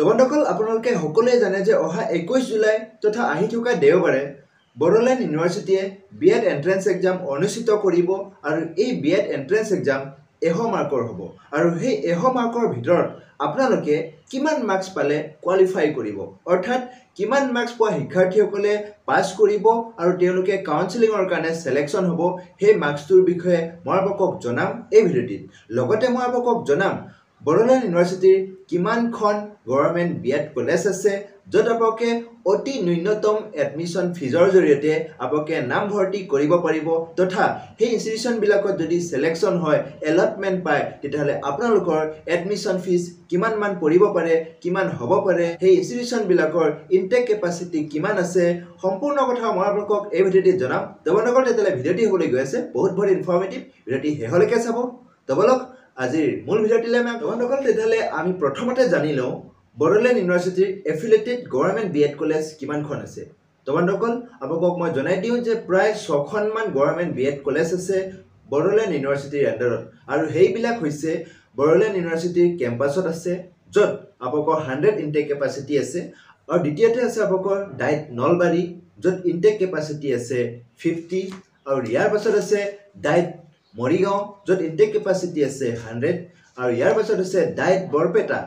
ভগৱন্তসকল আপোনালোকে সকলোৱে জানে যে অহা একৈছ জুলাই তথা আহি থকা দেওবাৰে বড়োলেণ্ড ইউনিভাৰ্চিটিয়ে বি এড এণ্ট্ৰেঞ্চ এক্সাম অনুষ্ঠিত কৰিব আৰু এই বি এড এণ্ট্ৰেঞ্চ এক্সাম এশ মাৰ্কৰ হ'ব আৰু সেই এশ মাৰ্কৰ ভিতৰত আপোনালোকে কিমান মাৰ্কছ পালে কোৱালিফাই কৰিব অৰ্থাৎ কিমান মাৰ্কছ পোৱা শিক্ষাৰ্থীসকলে পাছ কৰিব আৰু তেওঁলোকে কাউন্সেলিঙৰ কাৰণে ছেলেকশ্যন হ'ব সেই মাৰ্কছটোৰ বিষয়ে মই আপোনালোকক জনাম এই ভিডিঅ'টিত লগতে মই আপোনালোকক জনাম বৰলা ইউনিভাৰ্চিটিৰ কিমানখন গভৰ্ণমেণ্ট বি এড কলেজ আছে য'ত আপোনালোকে অতি ন্যূনতম এডমিশ্যন ফিজৰ জৰিয়তে আপোনালোকে নামভৰ্তি কৰিব পাৰিব তথা সেই ইনষ্টিটিউচনবিলাকত যদি চিলেকশ্যন হয় এলটমেণ্ট পায় তেতিয়াহ'লে আপোনালোকৰ এডমিশ্যন ফিজ কিমানমান পৰিব পাৰে কিমান হ'ব পাৰে সেই ইনষ্টিটিউচনবিলাকৰ ইনটেক কেপাচিটি কিমান আছে সম্পূৰ্ণ কথা মই আপোনালোকক এই ভিডিঅ'টিত জনাম তেওঁলোকৰ তেতিয়াহ'লে ভিডিঅ'টি হ'বলৈ গৈ আছে বহুত বহুত ইনফৰ্মেটিভ ভিডিঅ'টি শেষলৈকে চাব তেওঁলোকক আজিৰ মূল ভিডিঅ'টিলে আমি ভগৱানসকল তেতিয়াহ'লে আমি প্ৰথমতে জানি লওঁ বড়োলেণ্ড ইউনিভাৰ্চিটিৰ affiliated government B Ed college কিমানখন আছে তোমালোকসকল আপোনালোকক মই জনাই দিওঁ যে প্ৰায় ছখনমান গভৰ্ণমেণ্ট বি এড কলেজ আছে বড়োলেণ্ড ইউনিভাৰ্চিটিৰ আণ্ডাৰত আৰু সেইবিলাক হৈছে বড়োলেণ্ড ইউনিভাৰ্চিটিৰ কেম্পাছত আছে য'ত আপোনালোকৰ হাণ্ড্ৰেড ইনটেক কেপাচিটি আছে আৰু দ্বিতীয়তে আছে আপোনালোকৰ ডাইট নলবাৰী য'ত ইনটেক কেপাচিটি আছে ফিফটি আৰু ইয়াৰ পাছত আছে ডাইট মৰিগাঁও য'ত ইনটেক কেপাচিটি আছে হাণ্ড্ৰেড আৰু ইয়াৰ পাছত আছে ডাইট বৰপেটা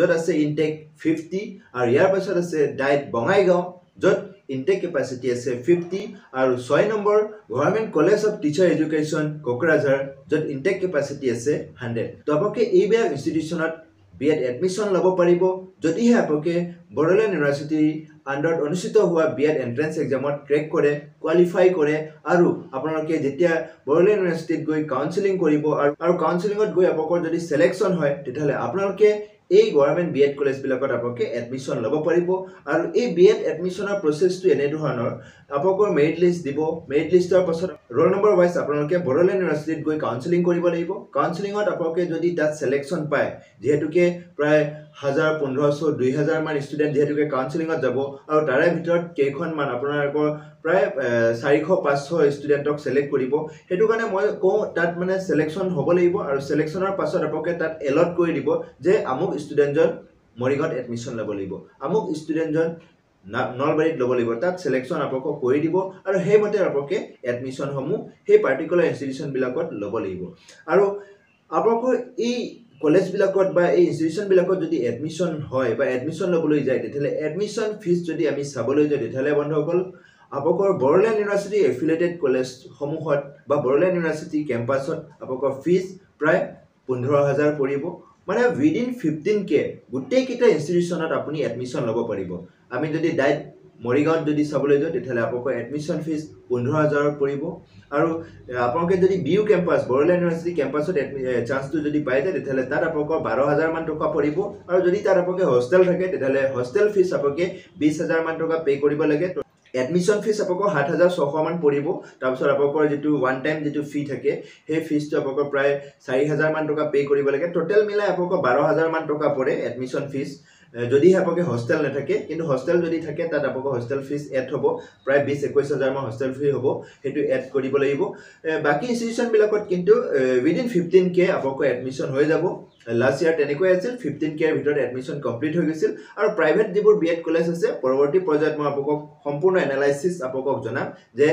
য'ত আছে ইনটেক ফিফটি আৰু ইয়াৰ পাছত আছে ডাইট বঙাইগাঁও য'ত ইনটেক কেপাচিটি আছে ফিফটি আৰু ছয় নম্বৰ government college of teacher education Kokrajhar য'ত ইনটেক কেপাচিটি আছে হাণ্ড্ৰেড ত' তপকে এইবিলাক ইনষ্টিটিউচনত বি এড এডমিশ্যন ল'ব পাৰিব যদিহে আপোনালোকে বড়োলেণ্ড ইউনিভাৰ্চিটিৰ আণ্ডাৰত অনুষ্ঠিত হোৱা বি এড এণ্ট্ৰেঞ্চ এক্সামত ক্ৰেক কৰে কোৱালিফাই কৰে আৰু আপোনালোকে যেতিয়া বড়োলেণ্ড ইউনিভাৰ্চিটিত গৈ কাউঞ্চেলিং কৰিব আৰু আৰু কাউঞ্চেলিঙত গৈ আপোনালোকৰ যদি ছিলেকশ্যন হয় তেতিয়াহ'লে আপোনালোকে এই গভৰ্ণমেণ্ট বি এড কলেজবিলাকত আপোনালোকে এডমিশ্যন ল'ব পাৰিব আৰু এই বি এড এডমিশ্যনৰ প্ৰচেছটো এনেধৰণৰ আপোনালোকৰ মেৰিট লিষ্ট দিব মেৰিট লিষ্টৰ পাছত ৰোল নম্বৰ ৱাইজ আপোনালোকে বড়োলেণ্ড ইউনিভাৰ্চিটিত গৈ কাউন্সেলিং কৰিব লাগিব কাউন্সেলিঙত আপোনালোকে যদি তাত চিলেকশ্যন পায় যিহেতুকে প্ৰায় হাজাৰ পোন্ধৰশ দুই হাজাৰমান ষ্টুডেণ্ট যিহেতুকে কাউন্সেলিঙত যাব আৰু তাৰে ভিতৰত কেইখনমান আপোনালোকৰ প্ৰায় চাৰিশ পাঁচশ ষ্টুডেণ্টক ছেলেক্ট কৰিব সেইটো কাৰণে মই কওঁ তাত মানে ছেলেকশ্যন হ'ব লাগিব আৰু ছেলেকশ্যনৰ পাছত আপোনালোকে তাত এলট কৰি দিব যে আমুক ষ্টুডেণ্টজন মৰিগাঁৱত এডমিশ্যন ল'ব লাগিব আমুক ষ্টুডেণ্টজন না নলবাৰীত ল'ব লাগিব তাত ছেলেকশ্যন আপোনালোকক কৰি দিব আৰু সেইমতে আপোনালোকে এডমিশ্যনসমূহ সেই পাৰ্টিকুলাৰ ইনষ্টিটিউশ্যনবিলাকত ল'ব লাগিব আৰু আপোনালোকৰ এই কলেজবিলাকত বা এই ইনষ্টিটিউশ্যনবিলাকত যদি এডমিশ্যন হয় বা এডমিশ্যন ল'বলৈ যায় তেতিয়াহ'লে এডমিশ্যন ফিজ যদি আমি চাবলৈ যাওঁ তেতিয়াহ'লে বন্ধুসকল আপোনালোকৰ বড়োলেণ্ড ইউনিভাৰ্চিটি এফিলিয়েটেড কলেজসমূহত বা বড়োলেণ্ড ইউনিভাৰ্চিটি কেম্পাছত আপোনালোকৰ ফিজ প্ৰায় পোন্ধৰ হাজাৰ পৰিব মানে উইডিন ফিফটিন কে গোটেইকেইটা ইনষ্টিটিউশ্যনত আপুনি এডমিশ্যন ল'ব পাৰিব আমি যদি ডাইৰেক্ট মৰিগাঁৱত যদি চাবলৈ যাওঁ তেতিয়াহ'লে আপোনালোকৰ এডমিশ্যন ফিজ পোন্ধৰ হাজাৰত পৰিব আৰু আপোনালোকে যদি B U campus Bodoland university কেম্পাছত এডমি চাঞ্চটো যদি পাই যায় তেতিয়াহ'লে তাত আপোনালোকৰ বাৰ হাজাৰমান টকা পৰিব আৰু যদি তাত আপোনালোকে হোষ্টেল থাকে তেতিয়াহ'লে হোষ্টেল ফিজ আপোনালোকে বিছ হাজাৰমান টকা পে' কৰিব লাগে এডমিশ্যন ফিজ আপোনালোকৰ সাত হাজাৰ ছশমান পৰিব তাৰপিছত আপোনালোকৰ যিটো ওৱান টাইম যিটো ফী থাকে সেই ফিজটো আপোনালোকৰ প্ৰায় চাৰি হাজাৰমান টকা পে' কৰিব লাগে ট'টেল মিলাই আপোনালোকৰ বাৰ হাজাৰমান টকা পৰে এডমিশ্যন ফিজ যদিহে আপোনালোকে হোষ্টেল নাথাকে কিন্তু হোষ্টেল যদি থাকে তাত আপোনালোকৰ হোষ্টেল ফিজ এড হ'ব প্ৰায় বিছ একৈছ হাজাৰমান হোষ্টেল ফি হ'ব সেইটো এড কৰিব লাগিব বাকী ইনষ্টিটিউশ্যনবিলাকত কিন্তু উইদিন ফিফটিন কে আপোনালোকৰ এডমিশ্যন হৈ যাব লাষ্ট ইয়াৰ তেনেকৈ আছিল ফিফটিন কেৰ ভিতৰত এডমিশ্যন কমপ্লিট হৈ গৈছিল আৰু প্ৰাইভেট যিবোৰ বি এড কলেজ আছে পৰৱৰ্তী পৰ্যায়ত মই আপোনালোকক সম্পূৰ্ণ এনালাইচিছ আপোনালোকক জনাম যে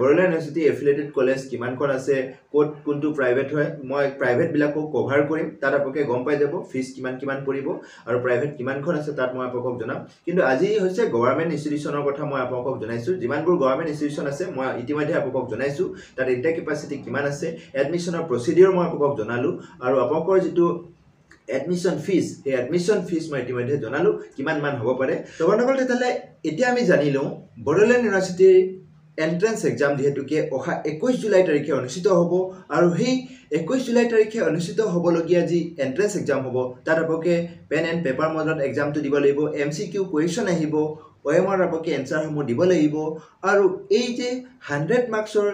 বৰলা ইউনিভাৰ্চিটি এফিলিয়েটেড কলেজ কিমানখন আছে ক'ত কোনটো প্ৰাইভেট হয় মই প্ৰাইভেটবিলাকো কভাৰ কৰিম তাত আপোনালোকে গম পাই যাব ফিজ কিমান কিমান পৰিব আৰু প্ৰাইভেট কিমানখন আছে তাত মই আপোনালোকক জনাম কিন্তু আজি হৈছে গভৰ্ণমেণ্ট ইনষ্টিটিউচনৰ কথা মই আপোনালোকক জনাইছোঁ যিমানবোৰ গভৰ্ণমেণ্ট ইনষ্টিটিউচন আছে মই ইতিমধ্যে আপোনালোকক জনাইছোঁ তাত ইণ্টাৰ কেপাচিটি কিমান আছে এডমিশ্যনৰ প্ৰচিডিঅ'ৰ মই আপোনালোকক জনালোঁ আৰু আপোনালোকৰ যিটো এডমিশ্যন ফিজ সেই এডমিশ্যন ফিজ মই ইতিমধ্যে জনালোঁ কিমান মান হ'ব পাৰে তো বন্ধুসকল তেতিয়াহ'লে এতিয়া আমি জানি লওঁ বড়োলেণ্ড ইউনিভাৰ্চিটিৰ এণ্ট্ৰেঞ্চ এক্সাম যিহেতুকে অহা একৈছ জুলাই তাৰিখে অনুষ্ঠিত হ'ব আৰু সেই একৈছ জুলাই তাৰিখে অনুষ্ঠিত হ'বলগীয়া যি এণ্ট্ৰেঞ্চ এক্সাম হ'ব তাত আপোনালোকে পেন এণ্ড পেপাৰ মজত এক্সামটো দিব লাগিব এম চি কিউ কুৱেশ্যন আহিব অ এমৰ আপোনালোকে এনচাৰসমূহ দিব লাগিব আৰু এই যে হাণ্ড্ৰেড মাৰ্কছৰ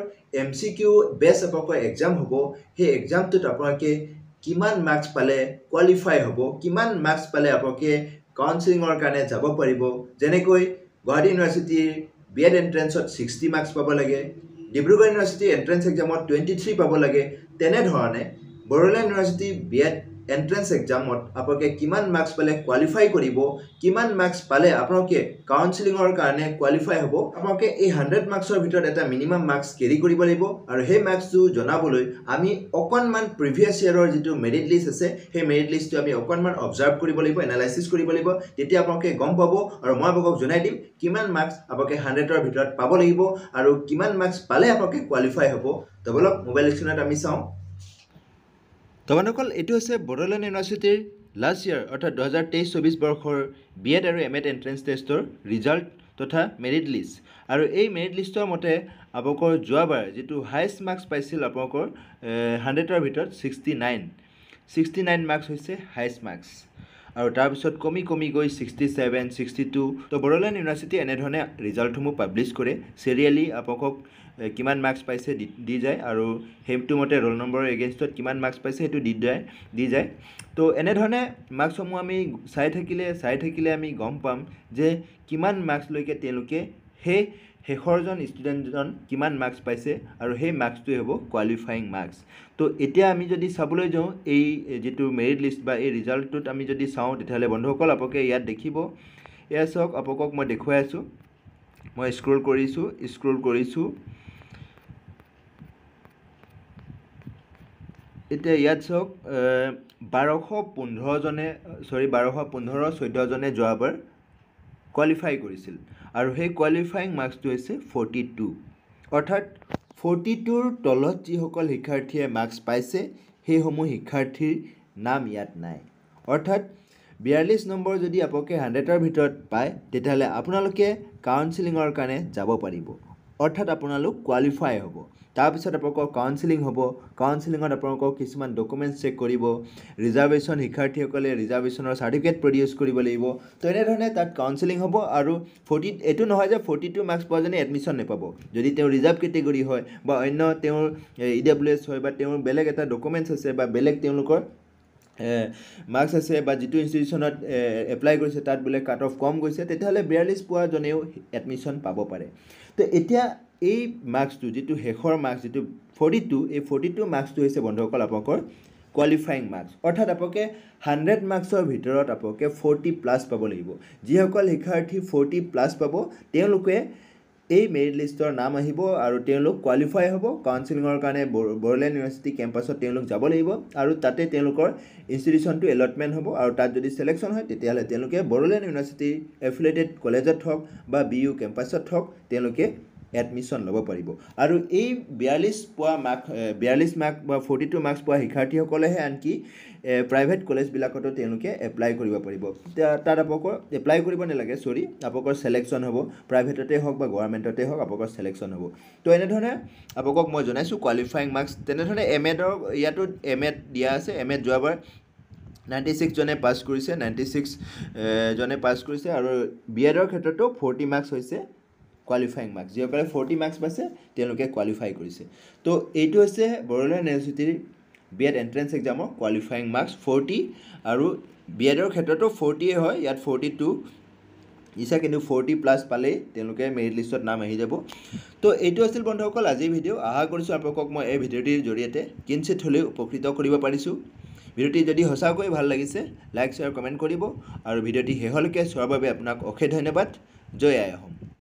এম চি কিউ বেষ্ট আপোনালোকৰ এক্সাম হ'ব সেই এক্সামটোত আপোনালোকে কিমান মাৰ্কছ পালে কোৱালিফাই হ'ব কিমান মাৰ্কছ পালে আপোনালোকে কাউঞ্চেলিঙৰ কাৰণে যাব পাৰিব যেনেকৈ গুৱাহাটী ইউনিভাৰ্চিটিৰ বি এড এণ্ট্ৰেঞ্চত ছিক্সটি মাৰ্কছ পাব লাগে ডিব্ৰুগড় ইউনিভাৰ্চিটিৰ এণ্ট্ৰেঞ্চ এক্সামত টুৱেণ্টি থ্ৰী পাব লাগে তেনেধৰণে Bodoland university B Ed entrance এক্সামত আপোনালোকে কিমান মাৰ্কছ পালে কোৱালিফাই কৰিব কিমান মাৰ্কছ পালে আপোনালোকে কাউন্সিলিঙৰ কাৰণে কোৱালিফাই হ'ব আপোনালোকে এই হাণ্ড্ৰেড মাৰ্কছৰ ভিতৰত এটা মিনিমাম মাৰ্কছ কেৰি কৰিব লাগিব আৰু সেই মাৰ্কছটো জনাবলৈ আমি অকণমান প্ৰিভিয়াছ ইয়েৰৰ যিটো মেৰিট লিষ্ট আছে সেই মেৰিট লিষ্টটো আমি অকণমান অবজাৰ্ভ কৰিব লাগিব এনালাইচিছ কৰিব লাগিব তেতিয়া আপোনালোকে গম পাব আৰু মই আপোনালোকক জনাই দিম কিমান মাৰ্কছ আপোনালোকে হাণ্ড্ৰেডৰ ভিতৰত পাব লাগিব আৰু কিমান মাৰ্কছ পালে আপোনালোকে কোৱালিফাই হ'ব তো বলক মোবাইল লিষ্টখনত আমি চাওঁ তোমালোকৰ এইটো হৈছে বড়োলেণ্ড ইউনিভাৰ্চিটিৰ লাষ্ট ইয়াৰ অৰ্থাৎ দুহেজাৰ তেইছ চৌবিছ বৰ্ষৰ বি এড আৰু এম এড এণ্ট্ৰেঞ্চ টেষ্টৰ ৰিজাল্ট তথা মেৰিট লিষ্ট আৰু এই মেৰিট লিষ্টৰ মতে আপোনালোকৰ যোৱাবাৰ যিটো হায়েষ্ট মাৰ্কছ পাইছিল আপোনালোকৰ হাণ্ড্ৰেডৰ ভিতৰত sixty nine sixty nine marks হৈছে হায়েষ্ট মাৰ্কছ আৰু তাৰপিছত কমি কমি গৈ ছিক্সটি ছেভেন ছিক্সটি টু তো বড়োলেণ্ড ইউনিভাৰ্চিটি এনেধৰণে ৰিজাল্টসমূহ পাব্লিছ কৰে চিৰিয়েলি আপোনালোকক কিমান মাৰ্কছ পাইছে দি যায় আৰু সেইটো মতে ৰোল নম্বৰৰ এগেইনষ্টত কিমান মাৰ্কছ পাইছে সেইটো দি যায় দি যায় তো এনেধৰণে মাৰ্কছসমূহ আমি চাই থাকিলে চাই থাকিলে আমি গম পাম যে কিমান মাৰ্কছলৈকে তেওঁলোকে সেই শেষৰজন ষ্টুডেণ্টজন কিমান মাৰ্কছ পাইছে আৰু সেই মাৰ্কছটোৱে হ'ব কোৱালিফাইং মাৰ্কছ তো এতিয়া আমি যদি চাবলৈ যাওঁ এই যিটো মেৰিট লিষ্ট বা এই ৰিজাল্টটোত আমি যদি চাওঁ তেতিয়াহ'লে বন্ধুসকল আপোনালোকে ইয়াত দেখিব এয়া চাওক আপোনালোকক মই দেখুৱাই আছোঁ মই স্ক্ৰল কৰিছোঁ স্ক্ৰল কৰিছোঁ এতিয়া ইয়াত চাওক বাৰশ পোন্ধৰজনে চৰি বাৰশ পোন্ধৰ চৈধ্যজনে যোৱাবাৰ কোৱালিফাই কৰিছিল আৰু সেই কোৱালিফাইং মাৰ্কছটো হৈছে ফৰ্টি টু অৰ্থাৎ ফৰ্টি টুৰ তলত যিসকল শিক্ষাৰ্থীয়ে মাৰ্কছ পাইছে সেইসমূহ শিক্ষাৰ্থীৰ নাম ইয়াত নাই অৰ্থাৎ বিয়াল্লিছ নম্বৰ যদি আপোনালোকে হাণ্ড্ৰেডৰ ভিতৰত পায় তেতিয়াহ'লে আপোনালোকে কাউঞ্চিলিঙৰ কাৰণে যাব পাৰিব অৰ্থাৎ আপোনালোক কোৱালিফাই হ'ব তাৰপিছত আপোনালোকৰ কাউন্সিলিং হ'ব কাউন্সিলিঙত আপোনালোকক কিছুমান ডকুমেণ্টছ চেক কৰিব ৰিজাৰ্ভেশ্যন শিক্ষাৰ্থীসকলে ৰিজাৰ্ভেশ্যনৰ চাৰ্টিফিকেট প্ৰডিউচ কৰিব লাগিব তো তেনেধৰণে তাত কাউন্সিলিং হ'ব আৰু ফৰ্টি এইটো নহয় যে ফৰ্টি টু মাৰ্কছ পোৱাজনে এডমিশ্যন নাপাব যদি তেওঁ ৰিজাৰ্ভ কেটেগৰী হয় বা অন্য তেওঁৰ ই ডাব্লিউ এছ হয় বা তেওঁৰ বেলেগ এটা ডকুমেণ্টছ আছে বা বেলেগ তেওঁলোকৰ মাৰ্কছ আছে বা যিটো ইনষ্টিটিউশ্যনত এপ্লাই কৰিছে তাত বোলে কাট অফ কম গৈছে তেতিয়াহ'লে বিয়াল্লিছ পোৱাজনেও এডমিশ্যন পাব পাৰে তো এতিয়া এই মাৰ্কছটো যিটো শেষৰ মাৰ্কছ যিটো ফৰ্টি টু এই ফৰ্টি টু মাৰ্কছটো হৈছে বন্ধুসকল আপোনালোকৰ কোৱালিফাইং মাৰ্কছ অৰ্থাৎ আপোনালোকে হাণ্ড্ৰেড মাৰ্কছৰ ভিতৰত আপোনালোকে ফৰ্টি প্লাছ পাব লাগিব যিসকল শিক্ষাৰ্থী ফৰ্টি প্লাছ পাব তেওঁলোকে এই মেৰিট লিষ্টৰ নাম আহিব আৰু তেওঁলোক কোৱালিফাই হ'ব কাউন্সিলিঙৰ কাৰণে বড়োলেণ্ড ইউনিভাৰ্চিটি কেম্পাছত তেওঁলোক যাব লাগিব আৰু তাতে তেওঁলোকৰ ইনষ্টিটিউচনটো এলটমেণ্ট হ'ব আৰু তাত যদি চিলেকশ্যন হয় তেতিয়াহ'লে তেওঁলোকে বড়োলেণ্ড ইউনিভাৰ্চিটিৰ এফিলিয়েটেড কলেজত হওক বা বি ইউ কেম্পাছত হওক তেওঁলোকে এডমিশ্যন ল'ব পাৰিব আৰু এই বিয়াল্লিছ পোৱা মাৰ্ক বিয়াল্লিছ মাৰ্ক বা ফৰ্টি টু মাৰ্কছ পোৱা শিক্ষাৰ্থীসকলেহে আনকি প্ৰাইভেট কলেজবিলাকতো তেওঁলোকে এপ্লাই কৰিব পাৰিব তাত আপোনালোকৰ এপ্লাই কৰিব নালাগে চৰি আপোনালোকৰ ছেলেকশ্যন হ'ব প্ৰাইভেটতে হওক বা গভৰ্ণমেণ্টতে হওক আপোনালোকৰ ছেলেকশ্যন হ'ব তো এনেধৰণে আপোনালোকক মই জনাইছোঁ কোৱালিফাইং মাৰ্কছ তেনেধৰণে এম এডৰ ইয়াতো এম এড দিয়া আছে এম এড যোৱাবাৰ নাইণ্টি ছিক্সজনে পাছ কৰিছে নাইণ্টি ছিক্সজনে পাছ কৰিছে আৰু বি এডৰ ক্ষেত্ৰতো ফৰ্টি মাৰ্কছ হৈছে কোৱালিফাইং মাৰ্কছ যিসকলে ফৰ্টি মাৰ্কছ পাইছে তেওঁলোকে কোৱালিফাই কৰিছে তো এইটো হৈছে বড়োলেণ্ড ইউনিভাৰ্চিটিৰ বি এড এণ্ট্ৰেঞ্চ এক্সামৰ কোৱালিফাইং মাৰ্কছ ফৰ্টি আৰু বি এডৰ ক্ষেত্ৰতো ফৰ্টিয়ে হয় ইয়াত ফৰ্টি টু ইচ্ছা কিন্তু ফৰ্টি প্লাছ পালেই তেওঁলোকে মেৰিট লিষ্টত নাম আহি যাব তো এইটো আছিল বন্ধুসকল আজিৰ ভিডিঅ' আশা কৰিছোঁ আপোনালোকক মই এই ভিডিঅ'টিৰ জৰিয়তে কিঞ্চিত হ'লেও উপকৃত কৰিব পাৰিছোঁ ভিডিঅ'টি যদি সঁচাকৈ ভাল লাগিছে লাইক শ্বেয়াৰ কমেণ্ট কৰিব আৰু ভিডিঅ'টি শেষলৈকে চোৱাৰ বাবে আপোনাক অশেষ ধন্যবাদ জয় আই আহোম